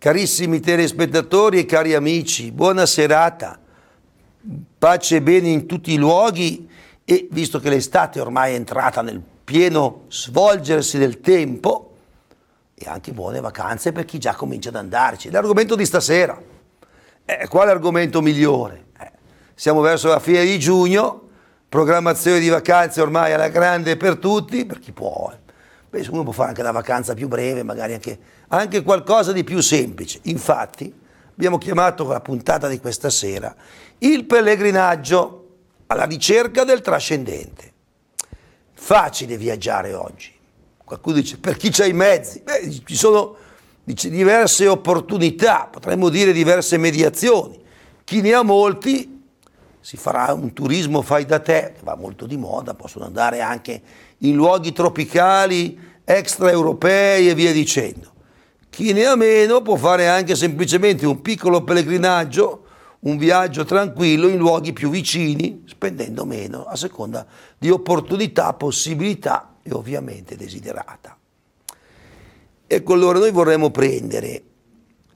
Carissimi telespettatori e cari amici, buona serata, pace e bene in tutti i luoghi e visto che l'estate ormai è entrata nel pieno svolgersi del tempo e anche buone vacanze per chi già comincia ad andarci. L'argomento di stasera, eh, quale argomento migliore? Eh, siamo verso la fine di giugno, programmazione di vacanze ormai alla grande per tutti, per chi può. Eh Penso uno può fare anche la vacanza più breve, magari anche, anche qualcosa di più semplice. Infatti abbiamo chiamato la puntata di questa sera il pellegrinaggio alla ricerca del trascendente. Facile viaggiare oggi. Qualcuno dice per chi c'ha i mezzi? Beh, ci sono dice, diverse opportunità, potremmo dire diverse mediazioni. Chi ne ha molti si farà un turismo fai da te, va molto di moda, possono andare anche in luoghi tropicali, extraeuropei e via dicendo. Chi ne ha meno può fare anche semplicemente un piccolo pellegrinaggio, un viaggio tranquillo in luoghi più vicini, spendendo meno, a seconda di opportunità, possibilità e ovviamente desiderata. Ecco allora noi vorremmo prendere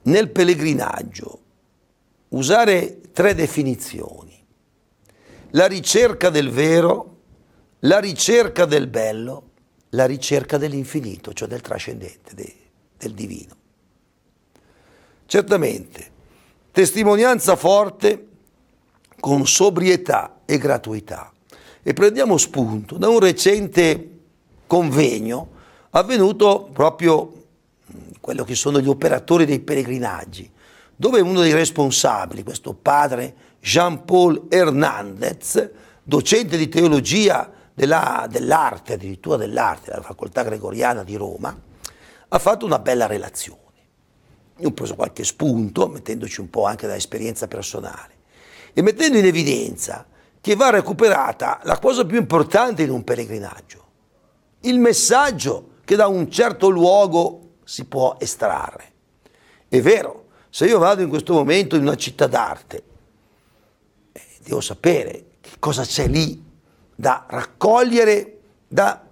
nel pellegrinaggio, usare tre definizioni la ricerca del vero, la ricerca del bello, la ricerca dell'infinito, cioè del trascendente, de, del divino. Certamente, testimonianza forte con sobrietà e gratuità. E prendiamo spunto da un recente convegno avvenuto proprio mm, quello che sono gli operatori dei pellegrinaggi, dove uno dei responsabili, questo padre Jean-Paul Hernandez, docente di teologia della, dell'arte, addirittura dell'arte, della facoltà gregoriana di Roma, ha fatto una bella relazione. Io ho preso qualche spunto, mettendoci un po' anche da esperienza personale, e mettendo in evidenza che va recuperata la cosa più importante in un pellegrinaggio, il messaggio che da un certo luogo si può estrarre. È vero, se io vado in questo momento in una città d'arte, eh, devo sapere che cosa c'è lì da raccogliere, da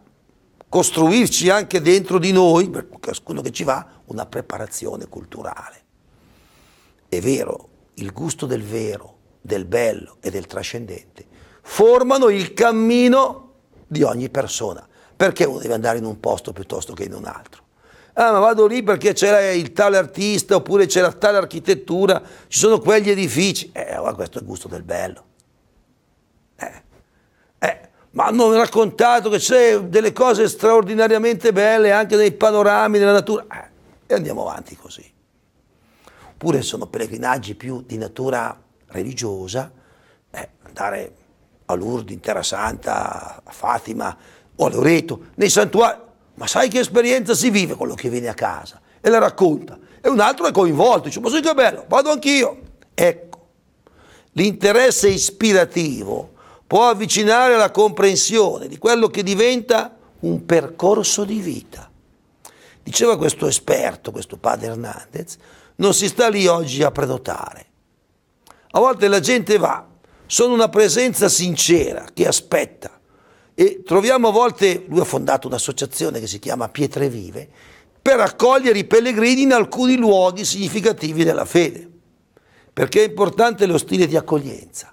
costruirci anche dentro di noi, per ciascuno che ci va, una preparazione culturale. È vero, il gusto del vero, del bello e del trascendente formano il cammino di ogni persona, perché uno deve andare in un posto piuttosto che in un altro. Ah, ma vado lì perché c'era il tale artista oppure c'era tale architettura, ci sono quegli edifici. Eh, allora questo è il gusto del bello. Eh. Eh. Ma hanno raccontato che c'è delle cose straordinariamente belle anche nei panorami della natura. Eh. E andiamo avanti così. Oppure sono pellegrinaggi più di natura religiosa, eh, andare a Lourdes, in Terra Santa, a Fatima o a Loreto, nei santuari ma sai che esperienza si vive quello che viene a casa e la racconta. E un altro è coinvolto, dice, ma sì che bello, vado anch'io. Ecco, l'interesse ispirativo può avvicinare la comprensione di quello che diventa un percorso di vita. Diceva questo esperto, questo padre Hernandez, non si sta lì oggi a prenotare. A volte la gente va, sono una presenza sincera che aspetta e troviamo a volte, lui ha fondato un'associazione che si chiama Pietre Vive, per accogliere i pellegrini in alcuni luoghi significativi della fede, perché è importante lo stile di accoglienza,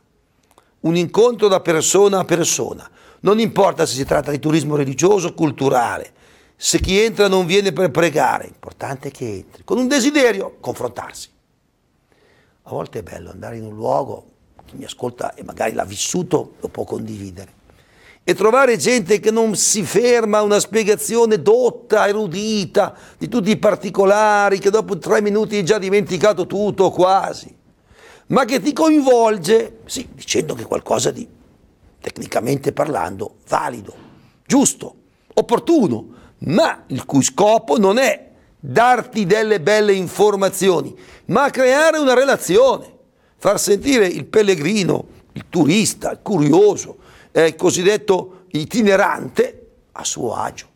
un incontro da persona a persona, non importa se si tratta di turismo religioso o culturale, se chi entra non viene per pregare, l'importante è che entri, con un desiderio, confrontarsi. A volte è bello andare in un luogo, chi mi ascolta e magari l'ha vissuto lo può condividere e trovare gente che non si ferma a una spiegazione dotta, erudita, di tutti i particolari, che dopo tre minuti hai già dimenticato tutto o quasi, ma che ti coinvolge, sì, dicendo che qualcosa di, tecnicamente parlando, valido, giusto, opportuno, ma il cui scopo non è darti delle belle informazioni, ma creare una relazione, far sentire il pellegrino, il turista, il curioso, eh, cosiddetto itinerante a suo agio.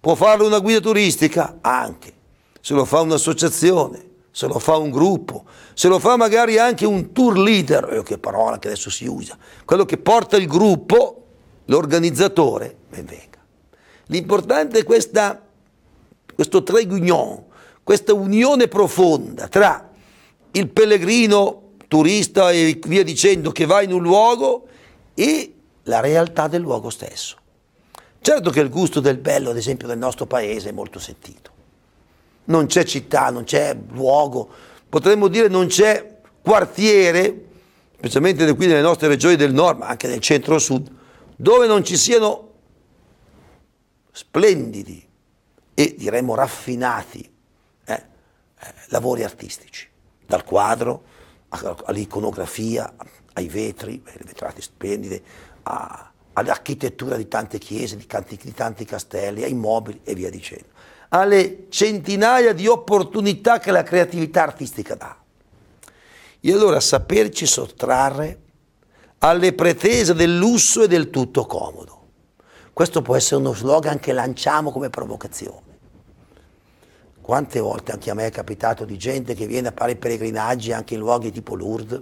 Può farlo una guida turistica? Anche. Se lo fa un'associazione, se lo fa un gruppo, se lo fa magari anche un tour leader, eh, che parola che adesso si usa, quello che porta il gruppo, l'organizzatore, ben venga. L'importante è questa, questo tréguignon, questa unione profonda tra il pellegrino turista e via dicendo che va in un luogo e la realtà del luogo stesso. Certo che il gusto del bello, ad esempio, del nostro paese è molto sentito. Non c'è città, non c'è luogo, potremmo dire non c'è quartiere, specialmente qui nelle nostre regioni del nord, ma anche nel centro-sud, dove non ci siano splendidi e diremmo raffinati eh, eh, lavori artistici, dal quadro all'iconografia, ai vetri, le vetrate splendide, a, all'architettura di tante chiese, di tanti, di tanti castelli, ai mobili e via dicendo, alle centinaia di opportunità che la creatività artistica dà. E allora saperci sottrarre alle pretese del lusso e del tutto comodo. Questo può essere uno slogan che lanciamo come provocazione. Quante volte anche a me è capitato di gente che viene a fare pellegrinaggi anche in luoghi tipo Lourdes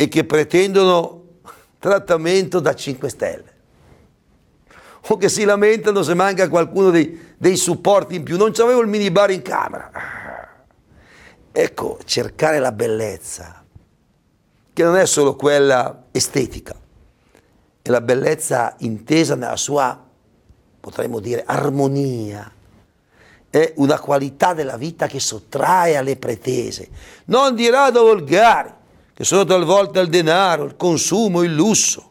e che pretendono trattamento da 5 Stelle o che si lamentano se manca qualcuno dei, dei supporti in più. Non c'avevo il minibar in camera. Ecco, cercare la bellezza, che non è solo quella estetica, è la bellezza intesa nella sua, potremmo dire, armonia. È una qualità della vita che sottrae alle pretese, non di rado volgari, che sono talvolta il denaro, il consumo, il lusso.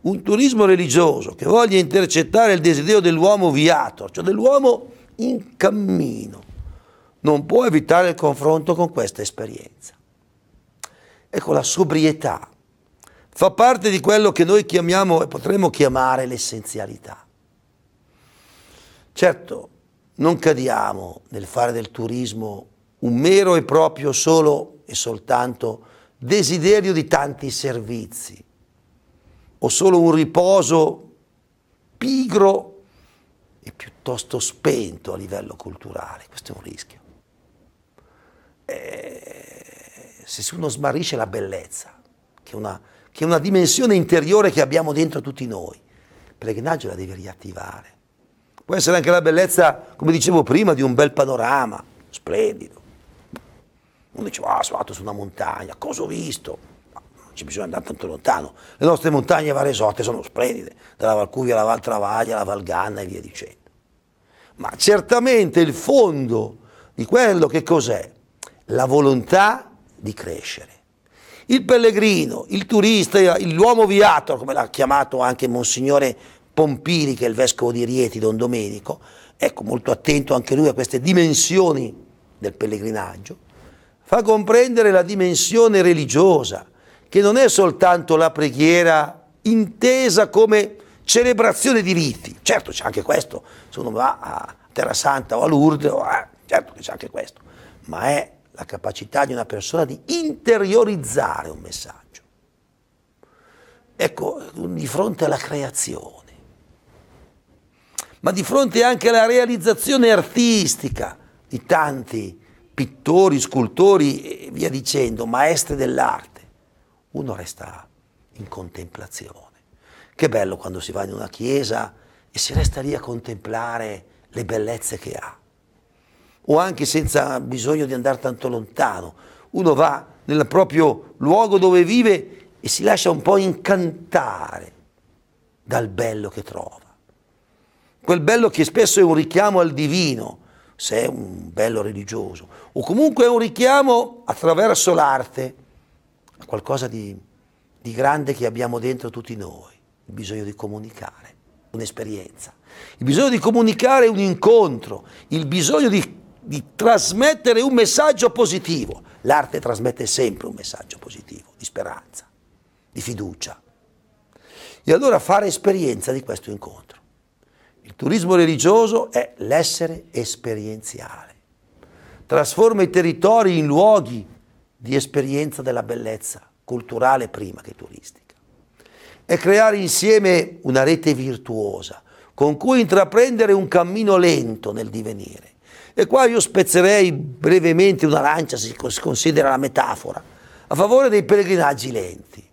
Un turismo religioso che voglia intercettare il desiderio dell'uomo viato, cioè dell'uomo in cammino, non può evitare il confronto con questa esperienza. Ecco, la sobrietà fa parte di quello che noi chiamiamo e potremmo chiamare l'essenzialità. Certo, non cadiamo nel fare del turismo un mero e proprio solo e soltanto desiderio di tanti servizi o solo un riposo pigro e piuttosto spento a livello culturale. Questo è un rischio. E eh, se uno smarrisce la bellezza, che è, una, che è una dimensione interiore che abbiamo dentro tutti noi, il pellegrinaggio la deve riattivare. Può essere anche la bellezza, come dicevo prima, di un bel panorama, splendido uno diceva, ah, sono andato su una montagna, cosa ho visto? non ci bisogna andare tanto lontano. Le nostre montagne varesotte sono splendide, dalla Valcuvia alla Val Travaglia, alla Valganna e via dicendo. Ma certamente il fondo di quello che cos'è? La volontà di crescere. Il pellegrino, il turista, l'uomo viato, come l'ha chiamato anche Monsignore Pompini, che è il vescovo di Rieti, Don Domenico, ecco, molto attento anche lui a queste dimensioni del pellegrinaggio, fa comprendere la dimensione religiosa, che non è soltanto la preghiera intesa come celebrazione di riti. Certo c'è anche questo, se uno va a Terra Santa o a Lourdes, o certo che c'è anche questo, ma è la capacità di una persona di interiorizzare un messaggio. Ecco, di fronte alla creazione, ma di fronte anche alla realizzazione artistica di tanti pittori, scultori e via dicendo, maestri dell'arte. Uno resta in contemplazione. Che bello quando si va in una chiesa e si resta lì a contemplare le bellezze che ha. O anche senza bisogno di andare tanto lontano. Uno va nel proprio luogo dove vive e si lascia un po' incantare dal bello che trova. Quel bello che spesso è un richiamo al divino, se è un bello religioso, o comunque è un richiamo attraverso l'arte a qualcosa di, di grande che abbiamo dentro tutti noi, il bisogno di comunicare, un'esperienza, il bisogno di comunicare un incontro, il bisogno di, di trasmettere un messaggio positivo. L'arte trasmette sempre un messaggio positivo, di speranza, di fiducia. E allora fare esperienza di questo incontro. Il turismo religioso è l'essere esperienziale. Trasforma i territori in luoghi di esperienza della bellezza, culturale prima che turistica. E creare insieme una rete virtuosa con cui intraprendere un cammino lento nel divenire. E qua io spezzerei brevemente una lancia, si considera la metafora, a favore dei pellegrinaggi lenti.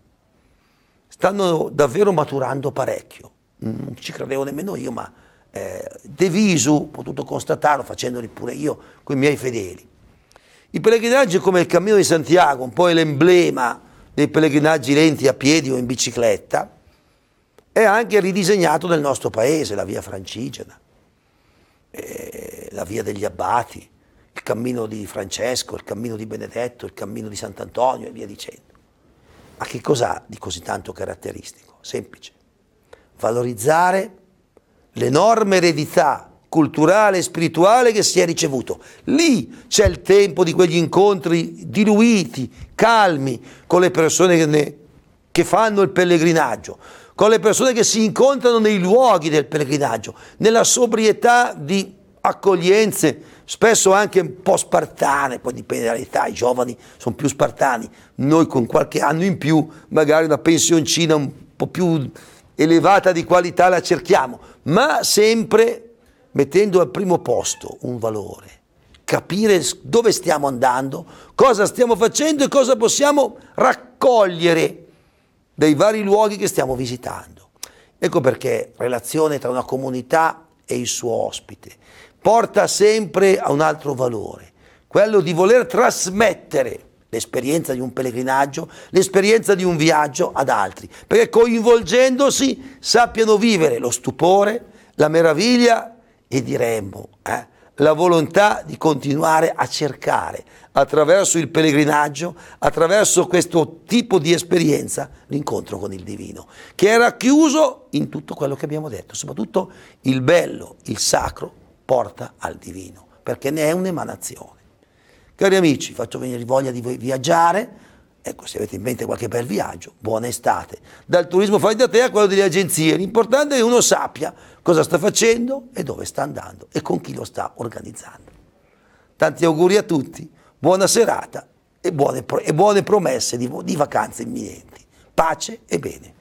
Stanno davvero maturando parecchio. Non ci credevo nemmeno io, ma eh, deviso, ho potuto constatarlo facendoli pure io con i miei fedeli. Il pellegrinaggio è come il cammino di Santiago, un po' è l'emblema dei pellegrinaggi lenti a piedi o in bicicletta, è anche ridisegnato nel nostro paese, la via francigena, eh, la via degli abbati, il cammino di Francesco, il cammino di Benedetto, il cammino di Sant'Antonio e via dicendo. Ma che cos'ha di così tanto caratteristico? Semplice. Valorizzare l'enorme eredità culturale e spirituale che si è ricevuto. Lì c'è il tempo di quegli incontri diluiti, calmi, con le persone che, ne, che fanno il pellegrinaggio, con le persone che si incontrano nei luoghi del pellegrinaggio, nella sobrietà di accoglienze, spesso anche un po' spartane, poi dipende dall'età, i giovani sono più spartani, noi con qualche anno in più magari una pensioncina un po' più elevata di qualità la cerchiamo, ma sempre mettendo al primo posto un valore, capire dove stiamo andando, cosa stiamo facendo e cosa possiamo raccogliere dai vari luoghi che stiamo visitando. Ecco perché relazione tra una comunità e il suo ospite porta sempre a un altro valore, quello di voler trasmettere l'esperienza di un pellegrinaggio, l'esperienza di un viaggio ad altri, perché coinvolgendosi sappiano vivere lo stupore, la meraviglia e diremmo eh, la volontà di continuare a cercare attraverso il pellegrinaggio, attraverso questo tipo di esperienza, l'incontro con il divino, che è racchiuso in tutto quello che abbiamo detto, soprattutto il bello, il sacro porta al divino, perché ne è un'emanazione. Cari amici, faccio venire voglia di viaggiare. Ecco, se avete in mente qualche bel viaggio, buona estate. Dal turismo fai da te a quello delle agenzie. L'importante è che uno sappia cosa sta facendo e dove sta andando e con chi lo sta organizzando. Tanti auguri a tutti, buona serata e buone, e buone promesse di, di vacanze imminenti. Pace e bene.